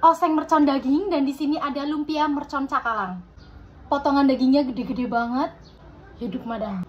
oseng mercon daging dan di sini ada lumpia mercon cakalang. Potongan dagingnya gede-gede banget. Hidup madang.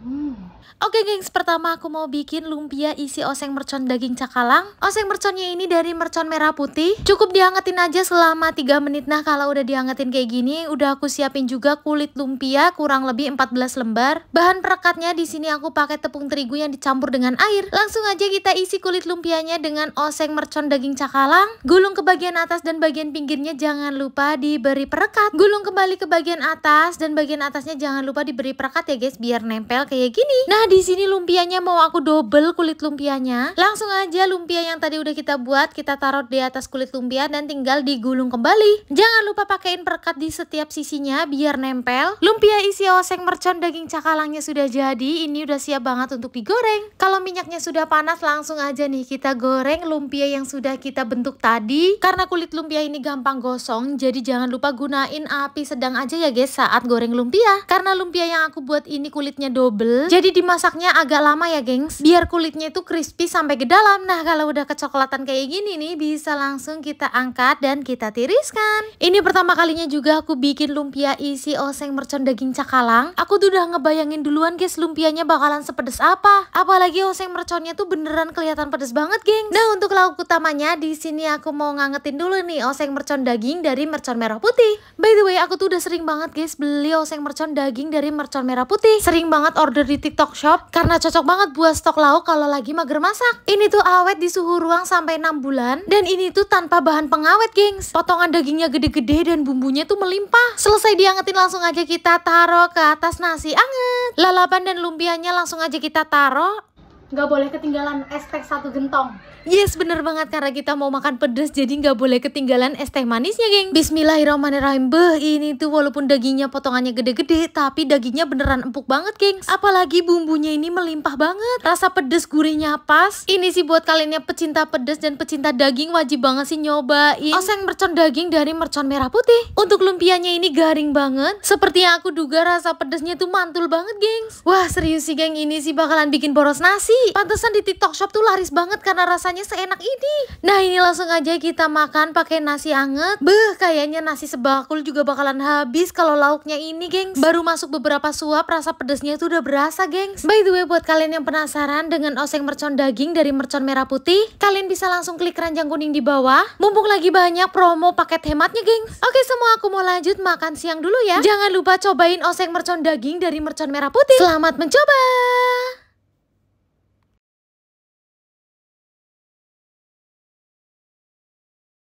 Hmm. Oke gengs, pertama aku mau bikin lumpia isi oseng mercon daging cakalang Oseng merconnya ini dari mercon merah putih Cukup dihangetin aja selama 3 menit Nah kalau udah dihangetin kayak gini, udah aku siapin juga kulit lumpia kurang lebih 14 lembar Bahan perekatnya di sini aku pakai tepung terigu yang dicampur dengan air Langsung aja kita isi kulit lumpianya dengan oseng mercon daging cakalang Gulung ke bagian atas dan bagian pinggirnya jangan lupa diberi perekat Gulung kembali ke bagian atas dan bagian atasnya jangan lupa diberi perekat ya guys biar nempel kayak gini. Nah, di sini lumpianya mau aku double kulit lumpianya. Langsung aja lumpia yang tadi udah kita buat kita taruh di atas kulit lumpia dan tinggal digulung kembali. Jangan lupa pakaiin perekat di setiap sisinya biar nempel. Lumpia isi oseng mercon daging cakalangnya sudah jadi. Ini udah siap banget untuk digoreng. Kalau minyaknya sudah panas langsung aja nih kita goreng lumpia yang sudah kita bentuk tadi. Karena kulit lumpia ini gampang gosong jadi jangan lupa gunain api sedang aja ya guys saat goreng lumpia. Karena lumpia yang aku buat ini kulitnya double double. Jadi dimasaknya agak lama ya, gengs. Biar kulitnya itu crispy sampai ke dalam. Nah, kalau udah kecoklatan kayak gini nih, bisa langsung kita angkat dan kita tiriskan. Ini pertama kalinya juga aku bikin lumpia isi oseng mercon daging cakalang. Aku tuh udah ngebayangin duluan guys lumpianya bakalan sepedes apa. Apalagi oseng merconnya tuh beneran kelihatan pedes banget, gengs. Nah, untuk lauk utamanya di sini aku mau ngangetin dulu nih oseng mercon daging dari mercon merah putih. By the way, aku tuh udah sering banget guys beli oseng mercon daging dari mercon merah putih. Sering banget order order di TikTok Shop karena cocok banget buat stok lauk kalau lagi mager masak. Ini tuh awet di suhu ruang sampai 6 bulan dan ini tuh tanpa bahan pengawet, gengs. Potongan dagingnya gede-gede dan bumbunya tuh melimpah. Selesai diangetin langsung aja kita taruh ke atas nasi anget. Lalapan dan lumpianya langsung aja kita taruh nggak boleh ketinggalan es teh satu gentong. Yes, bener banget karena kita mau makan pedas jadi nggak boleh ketinggalan es teh manisnya, geng. Bismillahirrahmanirrahim. Beh, ini tuh walaupun dagingnya potongannya gede-gede, tapi dagingnya beneran empuk banget, geng. Apalagi bumbunya ini melimpah banget. Rasa pedas gurihnya pas. Ini sih buat kalian yang pecinta pedas dan pecinta daging wajib banget sih nyobain. Oseng mercon daging dari mercon merah putih. Untuk lumpianya ini garing banget. Seperti yang aku duga rasa pedasnya tuh mantul banget, geng Wah, serius sih, geng. Ini sih bakalan bikin boros nasi. Pantesan di TikTok Shop tuh laris banget karena rasanya seenak ini. Nah ini langsung aja kita makan pakai nasi anget. Beh, kayaknya nasi sebakul juga bakalan habis kalau lauknya ini, gengs. Baru masuk beberapa suap, rasa pedesnya tuh udah berasa, gengs. By the way, buat kalian yang penasaran dengan oseng mercon daging dari mercon merah putih, kalian bisa langsung klik keranjang kuning di bawah. Mumpung lagi banyak promo paket hematnya, gengs. Oke semua, aku mau lanjut makan siang dulu ya. Jangan lupa cobain oseng mercon daging dari mercon merah putih. Selamat mencoba!